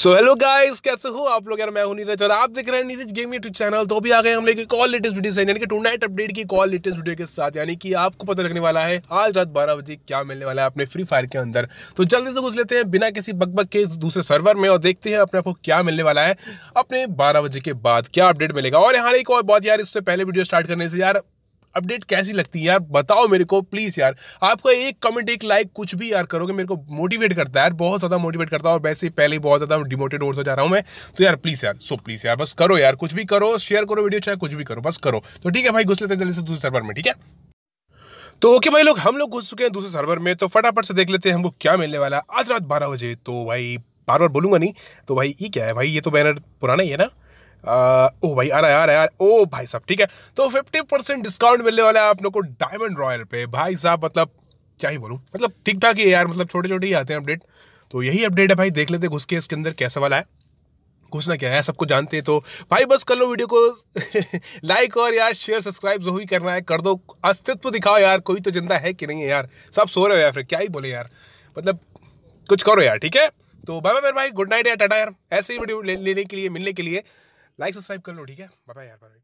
so hello guys कैसे हो आप लोग यार मैं हूं नीरज और आप देख रहे हैं नीरज गेम यूट्यूब चैनल तो भी आ गए हम लोग कॉल लेटेस्ट वीडियो से यानी कि टू नाइट अपडेट की कॉल लेटेस्ट वीडियो के साथ यानी कि आपको पता लगने वाला है आज रात बारह बजे क्या मिलने वाला है अपने फ्री फायर के अंदर तो जल्दी से घुस लेते हैं बिना किसी बकबक के दूसरे सर्वर में और देखते हैं अपने आपको क्या मिलने वाला है अपने बारह बजे के बाद क्या अपडेट मिलेगा और यहाँ एक और बहुत यार इससे पहले वीडियो स्टार्ट करने से यार अपडेट कैसी लगती है यार बताओ मेरे को प्लीज़ यार आपका एक कमेंट एक लाइक कुछ भी यार करोगे मेरे को मोटिवेट करता है यार बहुत ज़्यादा मोटिवेट करता है और वैसे ही पहले ही बहुत ज़्यादा डिमोटेड होता जा रहा हूँ मैं तो यार प्लीज़ यार सो प्लीज़ यार बस करो यार कुछ भी करो शेयर करो वीडियो चाहे कुछ भी करो बस करो तो ठीक है भाई घुस लेते हैं जल्दी से दूसरे सर्वर में ठीक है तो ओके भाई लोग हम लोग घुस चुके हैं दूसरे सर्वर में तो फटाफट से देख लेते हैं हमको क्या मिलने वाला है आज रात बारह बजे तो भाई बार बार बोलूंगा नहीं तो भाई ये क्या है भाई ये तो बैनर पुराना ही है ना आ, ओ भाई अरे यार यार ओ भाई साहब ठीक है तो 50 परसेंट डिस्काउंट मिलने वाला है आप लोग को डायमंड रॉयल पे भाई साहब मतलब क्या ही बोलूँ मतलब ठीक ठाक ही है यार मतलब छोटे छोटे ही आते हैं अपडेट तो यही अपडेट है भाई देख लेते घुस के इसके अंदर कैसा वाला है घुसना क्या है सबको जानते हैं तो भाई बस कर लो वीडियो को लाइक और यार शेयर सब्सक्राइब जो ही करना है कर दो अस्तित्व दिखाओ यार कोई तो जिंदा है कि नहीं है यार सब सो रहे हो यार फिर क्या ही बोले यार मतलब कुछ करो यार ठीक है तो बाय बाय मेरे भाई गुड नाइट यार टाटा यार ऐसे ही वीडियो ले, लेने के लिए मिलने के लिए लाइक सब्सक्राइब कर लो ठीक है बाय यार बाय